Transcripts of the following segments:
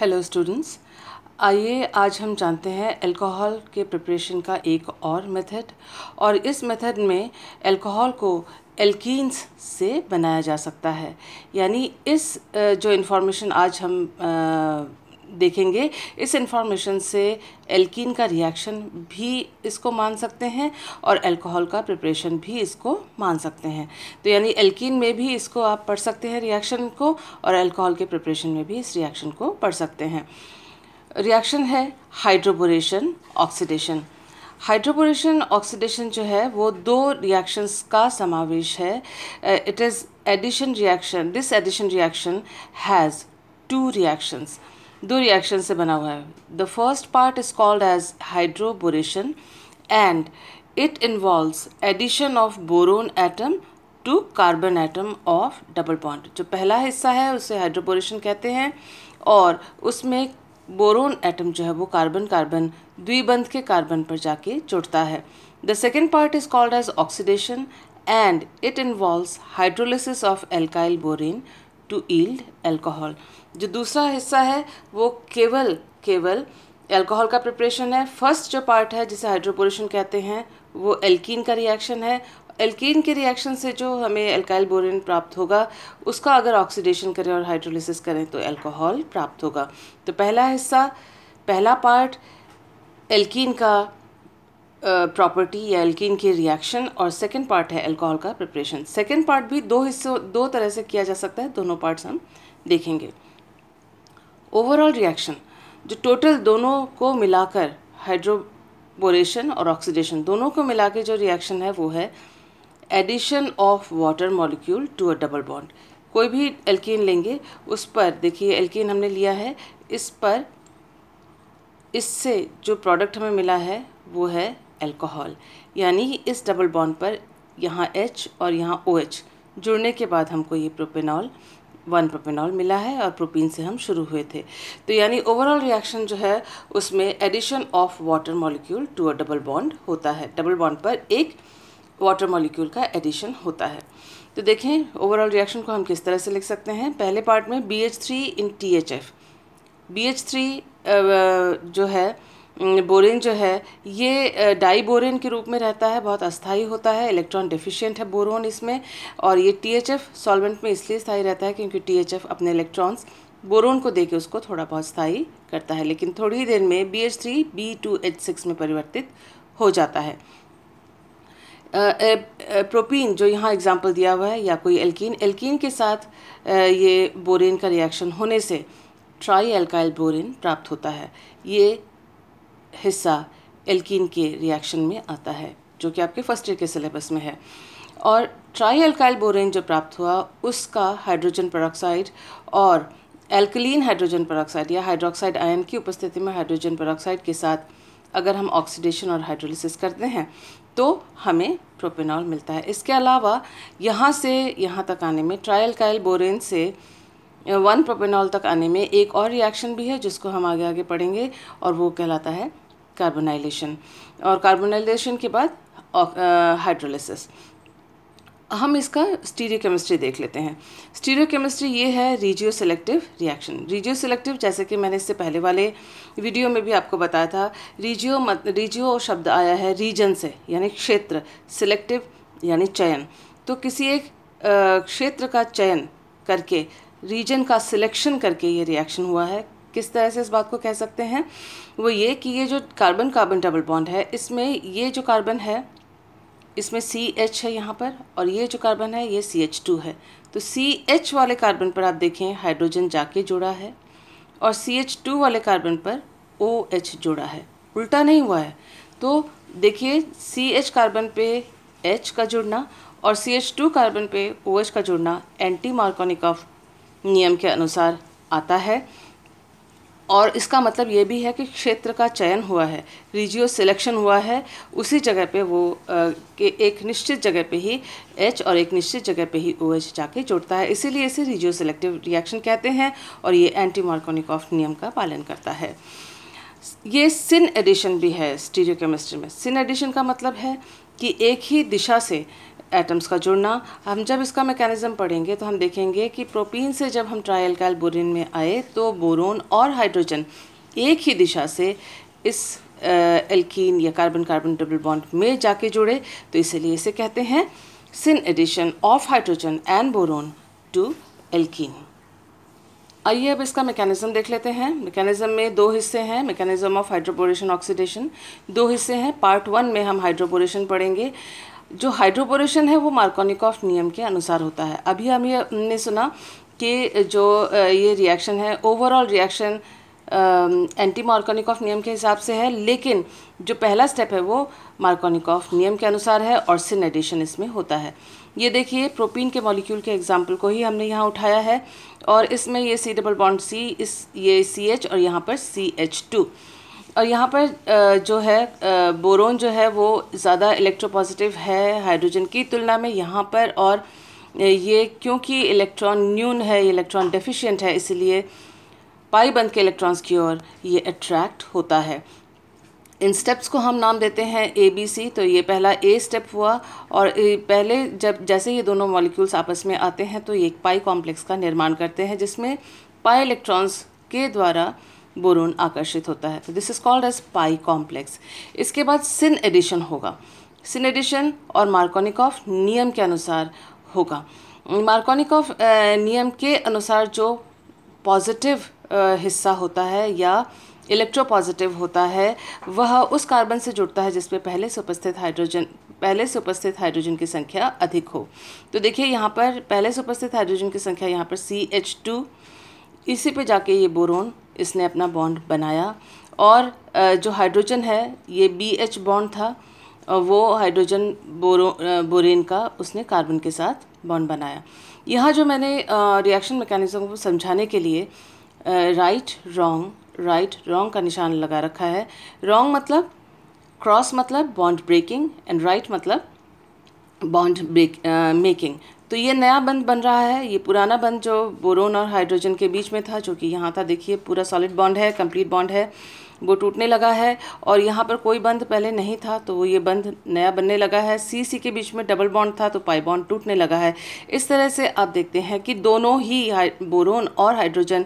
hello students आइए आज हम जानते हैं अल्कोहल के प्रिपरेशन का एक और मेथड और इस मेथड में अल्कोहल को एल्कीन्स से बनाया जा सकता है यानी इस जो इन्फॉर्मेशन आज हम देखेंगे इस इन्फॉर्मेशन से एल्कीन का रिएक्शन भी इसको मान सकते हैं और अल्कोहल का प्रिपरेशन भी इसको मान सकते हैं तो यानी एल्कीन में भी इसको आप पढ़ सकते हैं रिएक्शन को और अल्कोहल के प्रिपरेशन में भी इस रिएक्शन को पढ़ सकते हैं रिएक्शन है हाइड्रोबोरेशन ऑक्सीडेशन हाइड्रोबोरेशन ऑक्सीडेशन जो है वो दो रिएक्शंस का समावेश है it is addition reaction this addition reaction has two reactions दो रिएक्शन से बना हुआ है the first part is called as hydroboration and it involves addition of boron atom to carbon atom of double bond जो पहला हिस्सा है उसे हाइड्रोबोरेशन कहते हैं और उसमें बोरोन एटम जो है वो कार्बन कार्बन द्विबंध के कार्बन पर जाके जुड़ता है the second part is called as oxidation and it involves hydrolysis of alkyl borane to yield alcohol जो दूसरा हिस्सा है वो केवल केवल एल्कोहल का प्रिपरेशन है फर्स्ट जो पार्ट है जिसे हाइड्रोपोरेशन कहते हैं वो एल्कीन का रिएक्शन है एल्कीन के रिएक्शन से जो हमें एल्काइल बोरिन प्राप्त होगा उसका अगर ऑक्सीडेशन करें और हाइड्रोलिसिस करें तो एल्कोहल प्राप्त होगा तो पहला हिस्सा पहला पार्ट एल्कीन का प्रॉपर्टी या एल्किन के रिएक्शन और सेकेंड पार्ट है अल्कोहल का प्रिपरेशन सेकेंड पार्ट भी दो हिस्सों दो तरह से किया जा सकता है दोनों पार्ट्स हम देखेंगे ओवरऑल रिएक्शन जो टोटल दोनों को मिलाकर हाइड्रोबोरेशन और ऑक्सीडेशन दोनों को मिला जो रिएक्शन है वो है addition of water molecule to a double bond कोई भी एल्किन लेंगे उस पर देखिए एल्किन हमने लिया है इस पर इससे जो प्रोडक्ट हमें मिला है वो है अल्कोहल यानी इस डबल बॉन्ड पर यहाँ एच और यहाँ ओ OH जुड़ने के बाद हमको ये प्रोपेनॉल वन प्रोपेनॉल मिला है और प्रोपीन से हम शुरू हुए थे तो यानी ओवरऑल रिएक्शन जो है उसमें addition of water molecule to a double bond होता है डबल बॉन्ड पर एक वाटर मॉलिक्यूल का एडिशन होता है तो देखें ओवरऑल रिएक्शन को हम किस तरह से लिख सकते हैं पहले पार्ट में B H three in T H F B H three जो है बोरेन जो है ये डाई बोरेन के रूप में रहता है बहुत अस्थाई होता है इलेक्ट्रॉन डिफिशियंट है बोरोन इसमें और ये टीएचएफ सॉल्वेंट में इसलिए स्थायी रहता है क्योंकि टीएचएफ अपने इलेक्ट्रॉन्स बोरोन को देके उसको थोड़ा बहुत स्थायी करता है लेकिन थोड़ी देर में B H three B two H six में परिवर्तित हो जाता है प्रोपीन जो यहाँ एग्जाम्पल दिया हुआ है या कोई एल्कीन एल्कीन के साथ ये बोरेन का रिएक्शन होने से ट्राई एल्काइल बोरेन प्राप्त होता है ये हिस्सा एल्किन के रिएक्शन में आता है जो कि आपके फर्स्ट ईयर के सिलेबस में है और ट्राई अल्काइल बोरेन जो प्राप्त हुआ उसका हाइड्रोजन परॉक्साइड और एल्कलीन हाइड्रोजन परॉक्साइड या हाइड्रोक्साइड आयन की उपस्थिति में हाइड्रोजन परॉक्साइड के साथ अगर हम ऑक्सीडेशन और हाइड्रोलिसिस करते हैं तो हमें प्रोपेनॉल मिलता है इसके अलावा यहाँ से यहाँ तक आने में ट्राई अल्काइल बोरेन से वन प्रोपेनॉल तक आने में एक और रिएक्शन भी है जिसको हम आगे आगे पढ़ेंगे और वो कहलाता है कार्बोनाइलेशन और कार्बोनाइलेशन के बाद हाइड्रोलिसिस हम इसका स्टीरियो केमिस्ट्री देख लेते हैं स्टीरियोकेमिस्ट्री ये है regioselective reaction regioselective जैसे कि मैंने इससे पहले वाले वीडियो में भी आपको बताया था रीजियो मत रीजियो शब्द आया है रीजन से यानी क्षेत्र सेलेक्टिव यानी चयन तो किसी एक क्षेत्र का चयन करके रीजन का सिलेक्शन करके ये रिएक्शन हुआ है किस तरह से इस बात को कह सकते हैं वो ये कि ये जो कार्बन कार्बन डबल बॉन्ड है इसमें ये जो कार्बन है इसमें सी एच है यहाँ पर और ये जो कार्बन है ये सी एच टू है तो सी एच वाले कार्बन पर आप देखें हाइड्रोजन जाके जुड़ा है और सी एच टू वाले कार्बन पर ओ एच जुड़ा है उल्टा नहीं हुआ है तो देखिए सी एच कार्बन पे एच का जुड़ना और सी एच टू कार्बन पे ओ एच का जुड़ना एंटी मार्कोनिक ऑफ नियम के अनुसार आता है और इसका मतलब ये भी है कि क्षेत्र का चयन हुआ है रिजियो सिलेक्शन हुआ है उसी जगह पे वो के एक निश्चित जगह पे ही एच और एक निश्चित जगह पे ही ओ एच जाके जुड़ता है इसीलिए इसे रिजियो सिलेक्टिव रिएक्शन कहते हैं और ये एंटी मार्कोनिकॉफ नियम का पालन करता है ये सिन एडिशन भी है स्टीरियो केमिस्ट्री में सिन एडिशन का मतलब है कि एक ही दिशा से एटम्स का जुड़ना हम जब इसका मैकेनिज्म पढ़ेंगे तो हम देखेंगे कि प्रोपीन से जब हम ट्रायल कैल बोरिन में आए तो बोरोन और हाइड्रोजन एक ही दिशा से इस एल्कीन या कार्बन कार्बन डबल बॉन्ड में जाके जुड़े तो इसलिए इसे कहते हैं syn addition of hydrogen and boron to alkene आइए अब इसका मैकेनिज्म देख लेते हैं मैकेनिज्म में दो हिस्से हैं मैकेनिज्म ऑफ हाइड्रोबोरेशन ऑक्सीडेशन दो हिस्से हैं पार्ट वन में हम हाइड्रोबोरेशन पढ़ेंगे जो हाइड्रोपोरेशन है वो मार्कोनिकॉफ नियम के अनुसार होता है अभी हम ये हमने सुना कि जो ये रिएक्शन है ओवरऑल रिएक्शन एंटी मार्कोनिकॉफ नियम के हिसाब से है लेकिन जो पहला स्टेप है वो मार्कोनिकॉफ नियम के अनुसार है और सिन एडिशन इसमें होता है ये देखिए प्रोटीन के मॉलिक्यूल के एग्जाम्पल को ही हमने यहाँ उठाया है और इसमें ये सी डबल बॉन्ड सी इस ये सी एच और यहाँ पर सी एच टू और यहाँ पर जो है बोरोन जो है वो ज़्यादा इलेक्ट्रोपॉजिटिव है हाइड्रोजन की तुलना में यहाँ पर और ये क्योंकि इलेक्ट्रॉन न्यून है इलेक्ट्रॉन डेफिशिएंट है इसलिए बंद के इलेक्ट्रॉन्स की ओर ये अट्रैक्ट होता है इन स्टेप्स को हम नाम देते हैं ए बी सी तो ये पहला ए स्टेप हुआ और पहले जब जैसे ये दोनों मॉलिक्यूल्स आपस में आते हैं तो ये एक पाई कॉम्प्लेक्स का निर्माण करते हैं जिसमें पाई इलेक्ट्रॉन्स के द्वारा बोरोन आकर्षित होता है तो this is called as pi complex इसके बाद सिन एडिशन होगा सिन एडिशन और मार्कोनिकॉफ नियम के अनुसार होगा मार्कोनिकॉफ नियम के अनुसार जो पॉजिटिव हिस्सा होता है या इलेक्ट्रोपॉजिटिव होता है वह उस कार्बन से जुड़ता है जिसमें पहले से उपस्थित हाइड्रोजन पहले से उपस्थित हाइड्रोजन की संख्या अधिक हो तो देखिए यहाँ पर पहले से उपस्थित हाइड्रोजन की संख्या यहाँ पर सी एच टू इसी पे जाके ये बोरोन इसने अपना बॉन्ड बनाया और जो हाइड्रोजन है ये बी एच बॉन्ड था वो हाइड्रोजन बोरो बोरेन का उसने कार्बन के साथ बॉन्ड बनाया यहाँ जो मैंने रिएक्शन मैकेनिज़्म को समझाने के लिए राइट रॉन्ग राइट रॉन्ग का निशान लगा रखा है रॉन्ग मतलब क्रॉस मतलब बॉन्ड ब्रेकिंग एंड राइट मतलब बॉन्ड ब्रेक मेकिंग तो ये नया बंद बन रहा है ये पुराना बंद जो बोरोन और हाइड्रोजन के बीच में था जो कि यहाँ था देखिए पूरा सॉलिड बॉन्ड है कंप्लीट बॉन्ड है वो टूटने लगा है और यहाँ पर कोई बंद पहले नहीं था तो ये बंद नया बनने लगा है सी सी के बीच में डबल बॉन्ड था तो पाई बॉन्ड टूटने लगा है इस तरह से आप देखते हैं कि दोनों ही बोरोन और hydrogen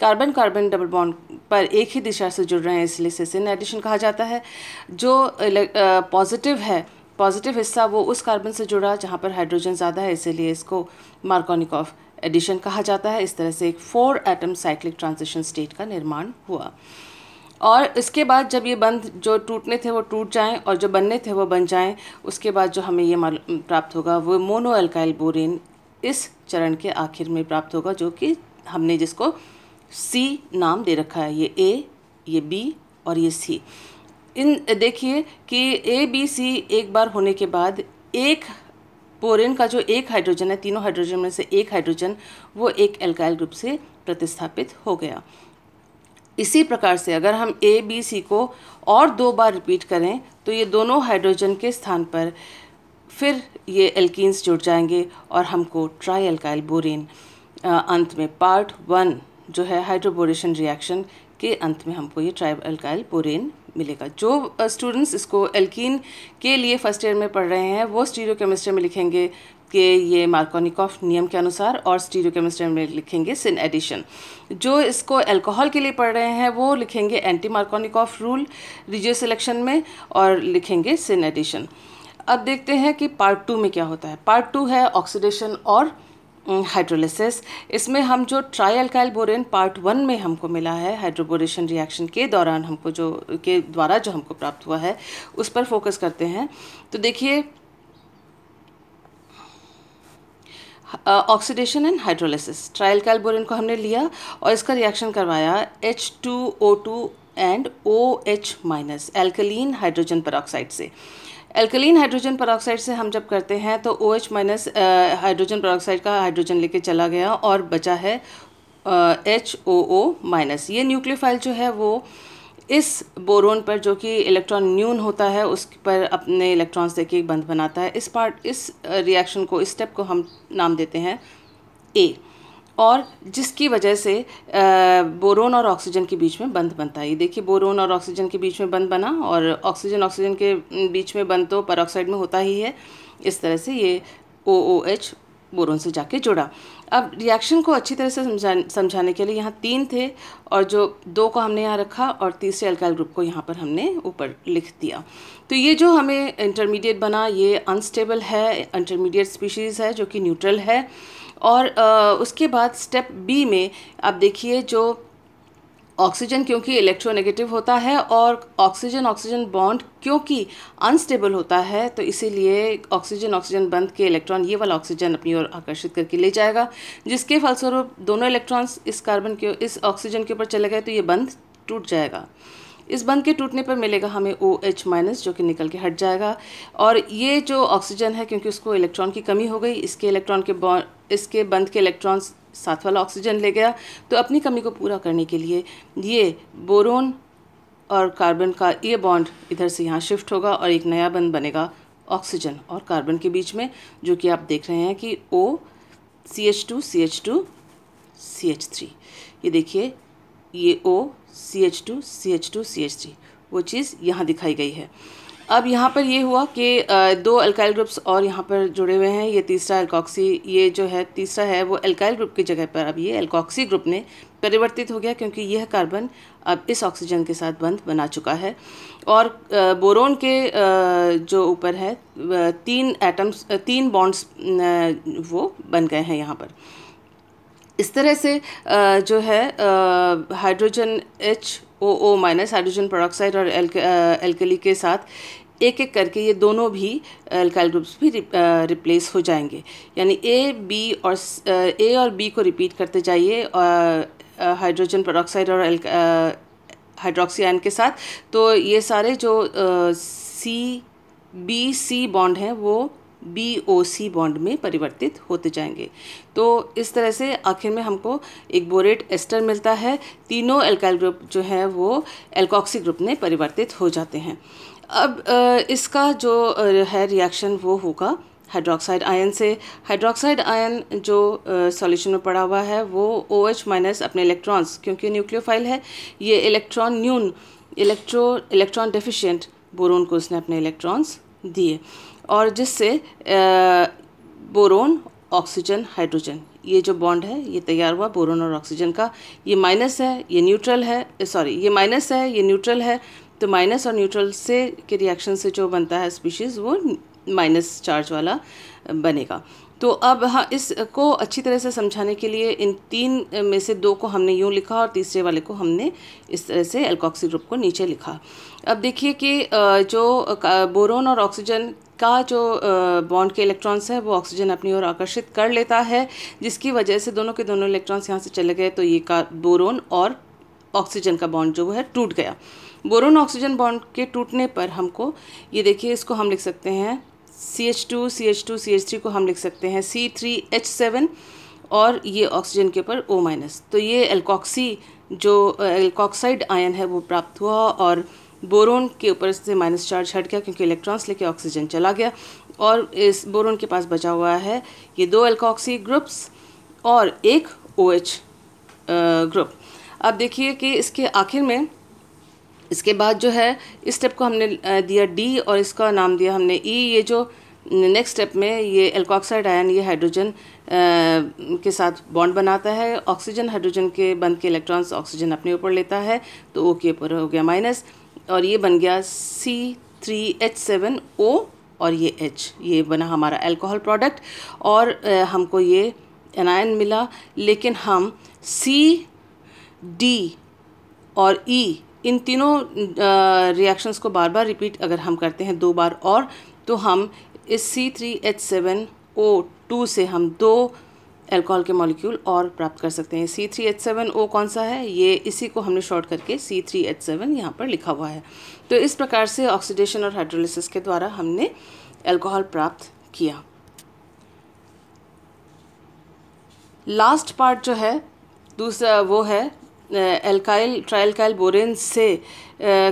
carbon carbon double bond पर एक ही दिशा से जुड़ रहे हैं इसलिए सेसिन एडिशन कहा जाता है जो पॉजिटिव है पॉजिटिव हिस्सा वो उस कार्बन से जुड़ा जहाँ पर हाइड्रोजन ज़्यादा है इसीलिए इसको मार्कोनिक ऑफ एडिशन कहा जाता है इस तरह से एक four atom cyclic transition state का निर्माण हुआ और इसके बाद जब ये बंध जो टूटने थे वो टूट जाएं और जो बनने थे वो बन जाएं उसके बाद जो हमें ये प्राप्त होगा वो मोनो अल्काइल बोरेन इस चरण के आखिर में प्राप्त होगा जो कि हमने जिसको सी नाम दे रखा है ये ए ये बी और ये सी इन देखिए कि ए बी सी एक बार होने के बाद एक बोरेन का जो एक हाइड्रोजन है तीनों हाइड्रोजन में से एक हाइड्रोजन वो एक एल्काइल ग्रुप से प्रतिस्थापित हो गया इसी प्रकार से अगर हम ए बी सी को और दो बार रिपीट करें तो ये दोनों हाइड्रोजन के स्थान पर फिर ये एल्किन्स जुड़ जाएंगे और हमको ट्राई एल्काइल बोरेन अंत में पार्ट वन जो है हाइड्रोबोरेशन रिएक्शन के अंत में हमको ये ट्राई एल्काइल बोरेन मिलेगा जो स्टूडेंट्स इसको एल्किन के लिए फर्स्ट ईयर में पढ़ रहे हैं वो स्टीरियो केमिस्ट्री में लिखेंगे के ये मार्कोनिकॉफ नियम के अनुसार और स्टीरियो केमिस्ट्री में लिखेंगे सिन एडिशन जो इसको अल्कोहल के लिए पढ़ रहे हैं वो लिखेंगे anti Markovnikov rule regioselection में और लिखेंगे सिन एडिशन अब देखते हैं कि पार्ट टू में क्या होता है पार्ट टू है ऑक्सीडेशन और हाइड्रोलिसिस इसमें हम जो trialkyl borane part one में हमको मिला है हाइड्रोबोरेशन रिएक्शन के दौरान हमको जो के द्वारा जो हमको प्राप्त हुआ है उस पर फोकस करते हैं तो देखिए oxidation and hydrolysis trialkyl borane को हमने लिया और इसका रिएक्शन करवाया H two O two and O H minus alkaline hydrogen पर से एल्कलीन हाइड्रोजन परऑक्साइड से हम जब करते हैं तो O H minus hydrogen peroxide का हाइड्रोजन लेके चला गया और बचा है एच ओ ओ माइनस ये न्यूक्लियोफाइल जो है वो इस बोरोन पर जो कि इलेक्ट्रॉन न्यून होता है उस पर अपने इलेक्ट्रॉन्स देके एक बंध बनाता है इस पार्ट इस रिएक्शन uh, को इस स्टेप को हम नाम देते हैं ए और जिसकी वजह से बोरोन और ऑक्सीजन के बीच में बंद बनता है ये देखिए बोरोन और ऑक्सीजन के बीच में बंद बना और ऑक्सीजन ऑक्सीजन के बीच में बंद तो परऑक्साइड में होता ही है इस तरह से ये ओ ओ एच बोरोन से जाके जुड़ा अब रिएक्शन को अच्छी तरह से समझा समझाने के लिए यहाँ तीन थे और जो दो को हमने यहाँ रखा और तीसरे अल्काइल ग्रुप को यहाँ पर हमने ऊपर लिख दिया तो ये जो हमें इंटरमीडिएट बना ये अनस्टेबल है इंटरमीडिएट स्पीशीज़ है जो कि न्यूट्रल है और उसके बाद स्टेप बी में आप देखिए जो ऑक्सीजन क्योंकि इलेक्ट्रोनेगेटिव होता है और ऑक्सीजन ऑक्सीजन बॉन्ड क्योंकि अनस्टेबल होता है तो इसीलिए ऑक्सीजन ऑक्सीजन बंद के इलेक्ट्रॉन ये वाला ऑक्सीजन अपनी ओर आकर्षित करके ले जाएगा जिसके फलस्वरूप दोनों इलेक्ट्रॉन्स इस कार्बन के इस ऑक्सीजन के ऊपर चले गए तो ये बंद टूट जाएगा इस बंद के टूटने पर मिलेगा हमें ओ एच माइनस जो कि निकल के हट जाएगा और ये जो ऑक्सीजन है क्योंकि उसको इलेक्ट्रॉन की कमी हो गई इसके इलेक्ट्रॉन के बॉन्ड इसके बंद के इलेक्ट्रॉन साथ वाला ऑक्सीजन ले गया तो अपनी कमी को पूरा करने के लिए ये बोरोन और कार्बन का ये बॉन्ड इधर से यहाँ शिफ्ट होगा और एक नया बंद बनेगा ऑक्सीजन और कार्बन के बीच में जो कि आप देख रहे हैं कि O C H two C H two C H three ये देखिए ये O C H two C H two C H three वो चीज़ यहाँ दिखाई गई है अब यहाँ पर ये हुआ कि दो अल्काइल ग्रुप्स और यहाँ पर जुड़े हुए हैं ये तीसरा एल्कॉक्सी ये जो है तीसरा है वो अल्काइल ग्रुप की जगह पर अब ये एल्कॉक्सी ग्रुप में परिवर्तित हो गया क्योंकि यह कार्बन अब इस ऑक्सीजन के साथ बंद बना चुका है और बोरोन के जो ऊपर है तीन एटम्स तीन बॉन्ड्स वो बन गए हैं यहाँ पर इस तरह से जो है hydrogen H O O minus hydrogen peroxide और एल्कली के साथ एक एक करके ये दोनों भी एल्काइल ग्रुप्स भी रिप्लेस हो जाएंगे यानी ए बी और ए और बी को रिपीट करते जाइए हाइड्रोजन पेरोक्साइड और हाइड्रोक्सीन के साथ तो ये सारे जो सी बी सी बॉन्ड हैं वो बी ओ सी बॉन्ड में परिवर्तित होते जाएंगे तो इस तरह से आखिर में हमको एक बोरेट एस्टर मिलता है तीनों एल्काइल ग्रुप जो है वो एल्कॉक्सी ग्रुप में परिवर्तित हो जाते हैं अब इसका जो है रिएक्शन वो होगा हाइड्रोक्साइड आयन से हाइड्रोक्साइड आयन जो सॉल्यूशन में पड़ा हुआ है वो ओ एच माइनस अपने इलेक्ट्रॉन्स क्योंकि न्यूक्लियोफाइल है ये इलेक्ट्रॉन न्यून इलेक्ट्रो इलेक्ट्रॉन डेफिशिएंट बोरोन को उसने अपने इलेक्ट्रॉन्स दिए और जिससे बोरोन ऑक्सीजन हाइड्रोजन ये जो बॉन्ड है ये तैयार हुआ बोरोन और ऑक्सीजन का ये माइनस है ये न्यूट्रल है सॉरी ये माइनस है ये न्यूट्रल है तो माइनस और न्यूट्रल से के रिएक्शन से जो बनता है स्पीशीज़ वो माइनस चार्ज वाला बनेगा तो अब हाँ इसको अच्छी तरह से समझाने के लिए इन तीन में से दो को हमने यूँ लिखा और तीसरे वाले को हमने इस तरह से एल्कोक्सी ग्रुप को नीचे लिखा अब देखिए कि जो बोरोन और ऑक्सीजन का जो बॉन्ड के इलेक्ट्रॉन्स हैं वो ऑक्सीजन अपनी ओर आकर्षित कर लेता है जिसकी वजह से दोनों के दोनों इलेक्ट्रॉन्स यहाँ से चले गए तो ये का बोरोन और ऑक्सीजन का बॉन्ड जो है टूट गया बोरोन ऑक्सीजन बॉन्ड के टूटने पर हमको ये देखिए इसको हम लिख सकते हैं C H two C H two C H three को हम लिख सकते हैं सी थ्री एच सेवन और ये ऑक्सीजन के ऊपर ओ माइनस तो ये एल्कॉक्सी जो एल्कॉक्साइड आयन है वो प्राप्त हुआ और बोरोन के ऊपर से माइनस चार्ज हट गया क्योंकि इलेक्ट्रॉन्स लेके ऑक्सीजन चला गया और इस बोरोन के पास बचा हुआ है ये दो एल्कोक्सी ग्रुप्स और एक ओ OH ग्रुप अब देखिए कि इसके आखिर में इसके बाद जो है इस स्टेप को हमने दिया डी और इसका नाम दिया हमने ई e, ये जो नेक्स्ट स्टेप में ये एल्कोक्साइड आयन ये हाइड्रोजन के साथ बॉन्ड बनाता है ऑक्सीजन हाइड्रोजन के बंद के इलेक्ट्रॉन्स ऑक्सीजन अपने ऊपर लेता है तो ओ के ऊपर हो गया माइनस और ये बन गया C three H seven O और ये एच ये बना हमारा अल्कोहल प्रोडक्ट और हमको ये एनायन मिला लेकिन हम सी डी और ई e, इन तीनों रिएक्शंस को बार बार रिपीट अगर हम करते हैं दो बार और तो हम इस C three H seven O two से हम दो एल्कोहल के मॉलिक्यूल और प्राप्त कर सकते हैं C three H seven O कौन सा है ये इसी को हमने शॉर्ट करके सी थ्री एच सेवन यहाँ पर लिखा हुआ है तो इस प्रकार से ऑक्सीडेशन और हाइड्रोलिसिस के द्वारा हमने एल्कोहल प्राप्त किया लास्ट पार्ट जो है दूसरा वो है एल्काइल ट्राइल्काइल बोरेन से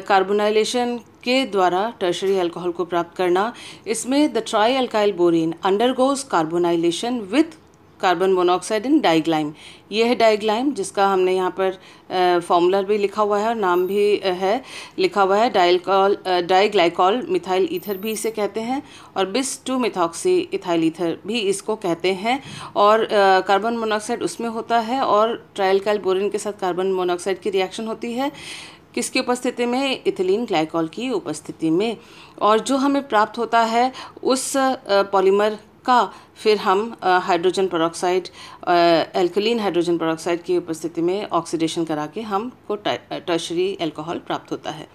कार्बोनाइलेशन के द्वारा टर्शरी अल्कोहल को प्राप्त करना इसमें the trialkyl borane undergoes carbonylation with carbon monoxide in diglyme ये है डाइग्लाइम जिसका हमने यहाँ पर फॉर्मूला भी लिखा हुआ है और नाम भी है लिखा हुआ है डाइलकॉल डाइग्लाइकॉल मिथाइल ईथर भी इसे कहते हैं और बिस टू मिथॉक्सी इथाइल ईथर भी इसको कहते हैं और कार्बन मोनोऑक्साइड उसमें होता है और ट्राइलकाइल बोरिन के साथ कार्बन मोनोऑक्साइड की रिएक्शन होती है किसकी उपस्थिति में इथिलीन ग्लाइकॉल की उपस्थिति में और जो हमें प्राप्त होता है उस पॉलीमर का फिर हम hydrogen peroxide alkaline hydrogen peroxide की उपस्थिति में ऑक्सीडेशन करा के हमको टर्शरी एल्कोहल प्राप्त होता है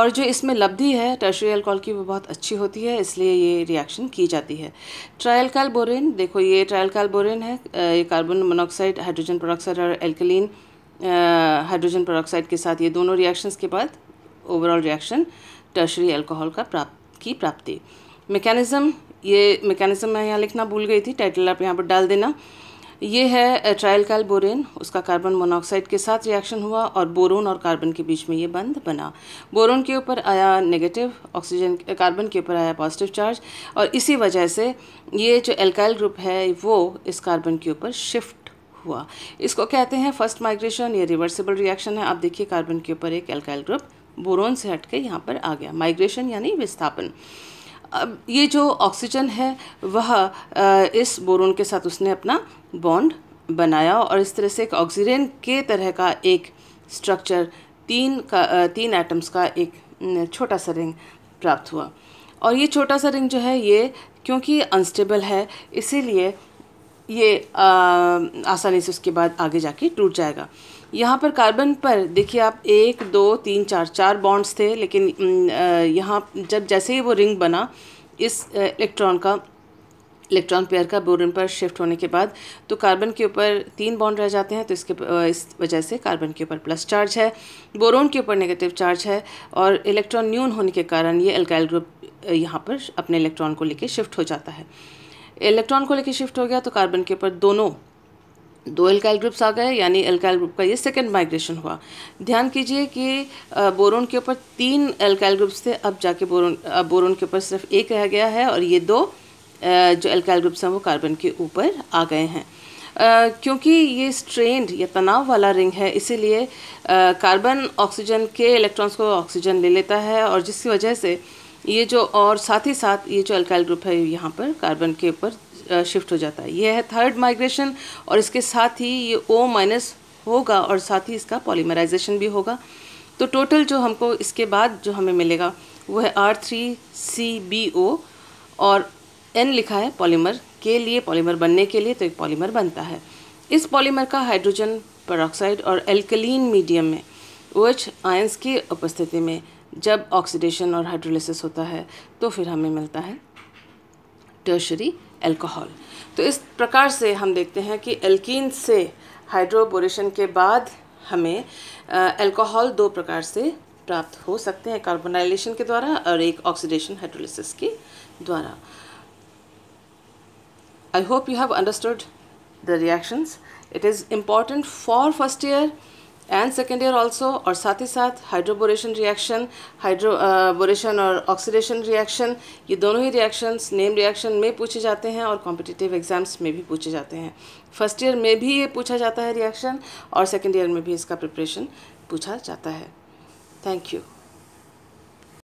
और जो इसमें लब्धि है टर्शरी एल्कोहल की वो बहुत अच्छी होती है इसलिए ये रिएक्शन की जाती है ट्रायल्काल बोरेन देखो ये ट्रायल्काल बोरेन है ये कार्बन मोनोक्साइड हाइड्रोजन पेरोक्साइड और एल्कलिन हाइड्रोजन परोक्साइड के साथ ये दोनों रिएक्शंस के बाद ओवरऑल रिएक्शन टर्शरी एल्कोहल का प्राप्त की प्राप्ति मैकेनिज़्म ये मैकेनिज़्म मैं यहाँ लिखना भूल गई थी टाइटल आप यहाँ पर डाल देना ये है ट्रायल काल बोरेन उसका कार्बन मोनोऑक्साइड के साथ रिएक्शन हुआ और बोरोन और कार्बन के बीच में ये बंद बना बोरोन के ऊपर आया नेगेटिव ऑक्सीजन कार्बन के ऊपर आया पॉजिटिव चार्ज और इसी वजह से ये जो एल्काइल ग्रुप है वो इस कार्बन के ऊपर शिफ्ट हुआ इसको कहते हैं फर्स्ट माइग्रेशन ये रिवर्सिबल रिएक्शन है आप देखिए कार्बन के ऊपर एक एल्काइल ग्रुप बोरोन से हट के यहाँ पर आ गया माइग्रेशन यानी विस्थापन अब ये जो ऑक्सीजन है वह इस बोरोन के साथ उसने अपना बॉन्ड बनाया और इस तरह से एक ऑक्सीजन के तरह का एक स्ट्रक्चर तीन का तीन एटम्स का एक छोटा सा रिंग प्राप्त हुआ और ये छोटा सा रिंग जो है ये क्योंकि अनस्टेबल है इसीलिए ये आ, आसानी से उसके बाद आगे जाके टूट जाएगा यहाँ पर कार्बन पर देखिए आप एक दो तीन चार चार बॉन्ड्स थे लेकिन यहाँ जब जैसे ही वो रिंग बना इस इलेक्ट्रॉन का इलेक्ट्रॉन पेयर का बोरिन पर शिफ्ट होने के बाद तो कार्बन के ऊपर तीन बॉन्ड रह जाते हैं तो इसके इस वजह से कार्बन के ऊपर प्लस चार्ज है बोरोन के ऊपर नेगेटिव चार्ज है और इलेक्ट्रॉन न्यून होने के कारण ये अल्काइल ग्रुप यहाँ पर अपने इलेक्ट्रॉन को लेके शिफ्ट हो जाता है इलेक्ट्रॉन को लेके शिफ्ट हो गया तो कार्बन के ऊपर दोनों दो एल्काइल ग्रुप्स आ गए यानी एल्काइल ग्रुप का ये सेकेंड माइग्रेशन हुआ ध्यान कीजिए कि बोरोन के ऊपर तीन एल्काइल ग्रुप्स थे अब जाके बोरोन अब बोरोन के ऊपर सिर्फ एक रह गया है और ये दो जो एल्काइल ग्रुप्स हैं वो कार्बन के ऊपर आ गए हैं क्योंकि ये स्ट्रेंड या तनाव वाला रिंग है इसीलिए कार्बन ऑक्सीजन के इलेक्ट्रॉन्स को ऑक्सीजन ले लेता है और जिसकी वजह से ये जो और साथ ही साथ ये जो अल्काइल ग्रुप है यहाँ पर कार्बन के ऊपर शिफ्ट हो जाता है ये है थर्ड माइग्रेशन और इसके साथ ही ये ओ माइनस होगा और साथ ही इसका पॉलीमराइजेशन भी होगा तो टोटल जो हमको इसके बाद जो हमें मिलेगा वो है R three C B O और एन लिखा है पॉलीमर के लिए पॉलीमर बनने के लिए तो एक पॉलीमर बनता है इस पॉलीमर का हाइड्रोजन पेरोक्साइड और एल्कलीन मीडियम में ओ एच आयंस की उपस्थिति में जब ऑक्सीडेशन और हाइड्रोलिसिस होता है तो फिर हमें मिलता है टर्शरी अल्कोहल तो इस प्रकार से हम देखते हैं कि एल्किन से हाइड्रोबोरेशन के बाद हमें अल्कोहल दो प्रकार से प्राप्त हो सकते हैं कार्बोनाइलेशन के द्वारा और एक ऑक्सीडेशन हाइड्रोलिसिस के द्वारा I hope you have understood the reactions it is important for first year and second year also और साथ ही साथ हाइड्रोबोरेशन रिएक्शन हाइड्रोबोरेशन और ऑक्सीडेशन रिएक्शन ये दोनों ही रिएक्शंस नेम रिएक्शन में पूछे जाते हैं और कॉम्पिटिटिव एग्जाम्स में भी पूछे जाते हैं फर्स्ट ईयर में भी ये पूछा जाता है रिएक्शन और सेकेंड ईयर में भी इसका प्रिपरेशन पूछा जाता है थैंक यू